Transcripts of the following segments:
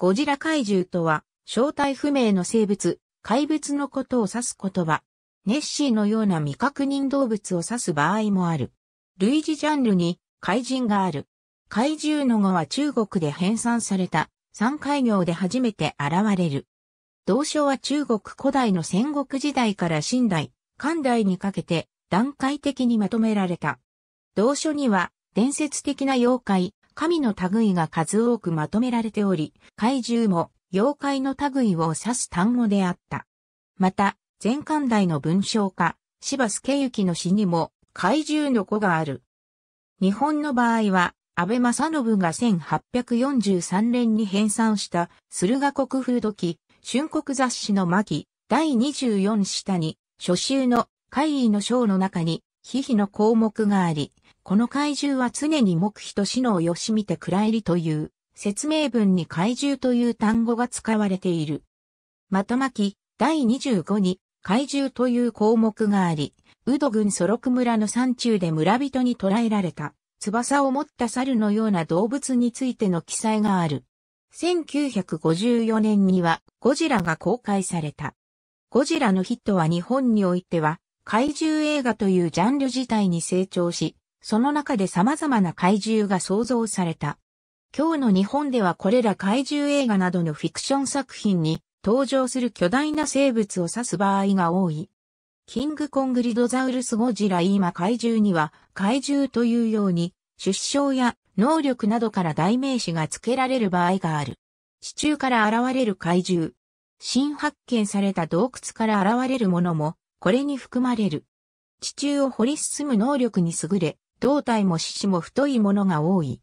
ゴジラ怪獣とは、正体不明の生物、怪物のことを指す言葉。ネッシーのような未確認動物を指す場合もある。類似ジャンルに怪人がある。怪獣の語は中国で編纂された三怪業で初めて現れる。同書は中国古代の戦国時代から新代、漢代にかけて段階的にまとめられた。同書には伝説的な妖怪、神の類が数多くまとめられており、怪獣も妖怪の類を指す単語であった。また、前漢代の文章家、柴助幸の詩にも怪獣の子がある。日本の場合は、安倍正信が1843年に編纂した駿河国風土記、春国雑誌の巻、第24下に、初秋の怪異の章の中に、ヒヒの項目があり、この怪獣は常に目秘と死のをよしみて暗いりという、説明文に怪獣という単語が使われている。まとまき、第25に、怪獣という項目があり、ウド郡ソロク村の山中で村人に捕らえられた、翼を持った猿のような動物についての記載がある。1954年にはゴジラが公開された。ゴジラのヒットは日本においては怪獣映画というジャンル自体に成長し、その中で様々な怪獣が創造された。今日の日本ではこれら怪獣映画などのフィクション作品に登場する巨大な生物を指す場合が多い。キングコングリドザウルスゴジラ今怪獣には怪獣というように出生や能力などから代名詞が付けられる場合がある。地中から現れる怪獣。新発見された洞窟から現れるものもこれに含まれる。地中を掘り進む能力に優れ、胴体も四肢も太いものが多い。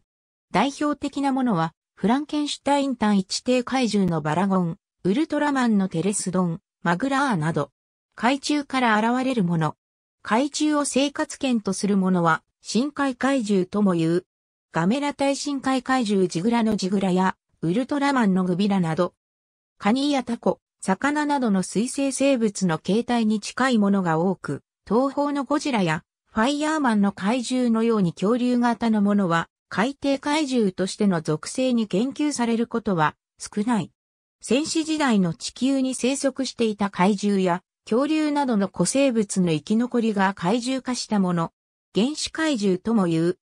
代表的なものは、フランケンシュタイン単一定怪獣のバラゴン、ウルトラマンのテレスドン、マグラーなど、海中から現れるもの。海中を生活圏とするものは、深海怪獣とも言う。ガメラ対深海怪獣ジグラのジグラや、ウルトラマンのグビラなど、カニやタコ、魚などの水生生物の形態に近いものが多く、東方のゴジラやファイヤーマンの怪獣のように恐竜型のものは、海底怪獣としての属性に研究されることは少ない。戦士時代の地球に生息していた怪獣や恐竜などの古生物の生き残りが怪獣化したもの、原始怪獣とも言う。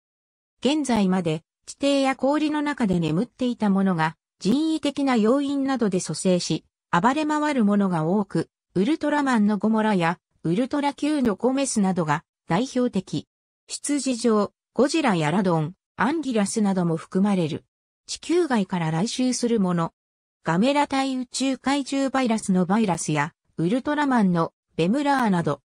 現在まで地底や氷の中で眠っていたものが人為的な要因などで蘇生し、暴れ回るものが多く、ウルトラマンのゴモラやウルトラ Q のゴメスなどが代表的。出自上、ゴジラやラドン、アンギラスなども含まれる。地球外から来襲するもの。ガメラ対宇宙怪獣バイラスのバイラスや、ウルトラマンのベムラーなど。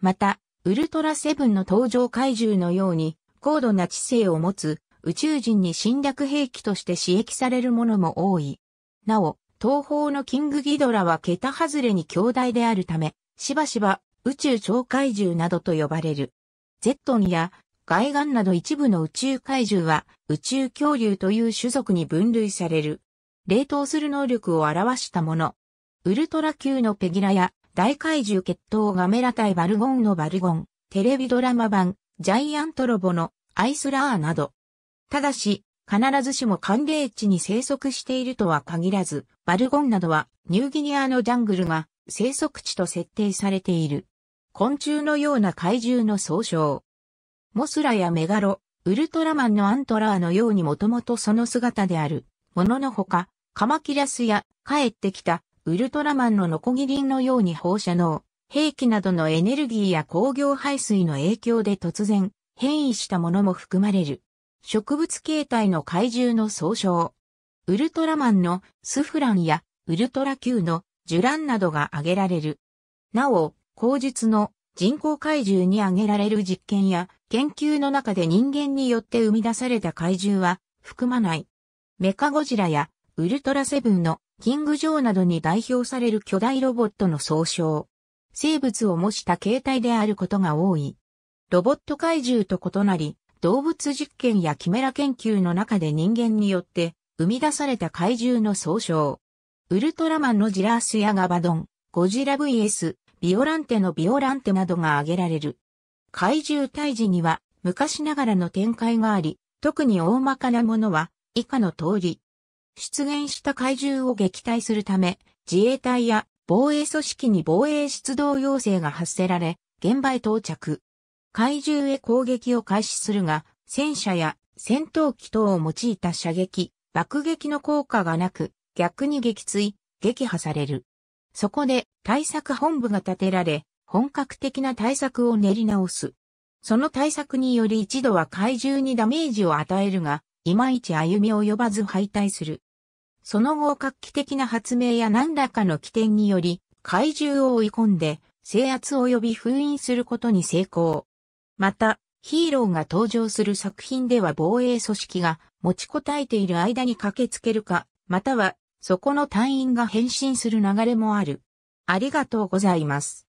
また、ウルトラセブンの登場怪獣のように、高度な知性を持つ宇宙人に侵略兵器として刺激されるものも多い。なお、東方のキングギドラは桁外れに強大であるため、しばしば宇宙超怪獣などと呼ばれる。ゼットンや外岸など一部の宇宙怪獣は宇宙恐竜という種族に分類される。冷凍する能力を表したもの。ウルトラ級のペギラや大怪獣血統ガメラ対バルゴンのバルゴン、テレビドラマ版、ジャイアントロボのアイスラーなど。ただし、必ずしも寒冷地に生息しているとは限らず、バルゴンなどはニューギニアのジャングルが生息地と設定されている。昆虫のような怪獣の総称。モスラやメガロ、ウルトラマンのアントラーのようにもともとその姿である、もののほか、カマキラスや帰ってきたウルトラマンのノコギリンのように放射能、兵器などのエネルギーや工業排水の影響で突然変異したものも含まれる。植物形態の怪獣の総称。ウルトラマンのスフランやウルトラ Q のジュランなどが挙げられる。なお、口述の人工怪獣に挙げられる実験や研究の中で人間によって生み出された怪獣は含まない。メカゴジラやウルトラセブンのキング・ジョーなどに代表される巨大ロボットの総称。生物を模した形態であることが多い。ロボット怪獣と異なり、動物実験やキメラ研究の中で人間によって生み出された怪獣の総称。ウルトラマンのジラースやガバドン、ゴジラ VS ビオランテのビオランテなどが挙げられる。怪獣退治には昔ながらの展開があり、特に大まかなものは以下の通り。出現した怪獣を撃退するため、自衛隊や防衛組織に防衛出動要請が発せられ、現場へ到着。怪獣へ攻撃を開始するが、戦車や戦闘機等を用いた射撃、爆撃の効果がなく、逆に撃墜、撃破される。そこで対策本部が建てられ、本格的な対策を練り直す。その対策により一度は怪獣にダメージを与えるが、いまいち歩み及ばず敗退する。その後画期的な発明や何らかの起点により、怪獣を追い込んで、制圧及び封印することに成功。また、ヒーローが登場する作品では防衛組織が持ちこたえている間に駆けつけるか、またはそこの隊員が返信する流れもある。ありがとうございます。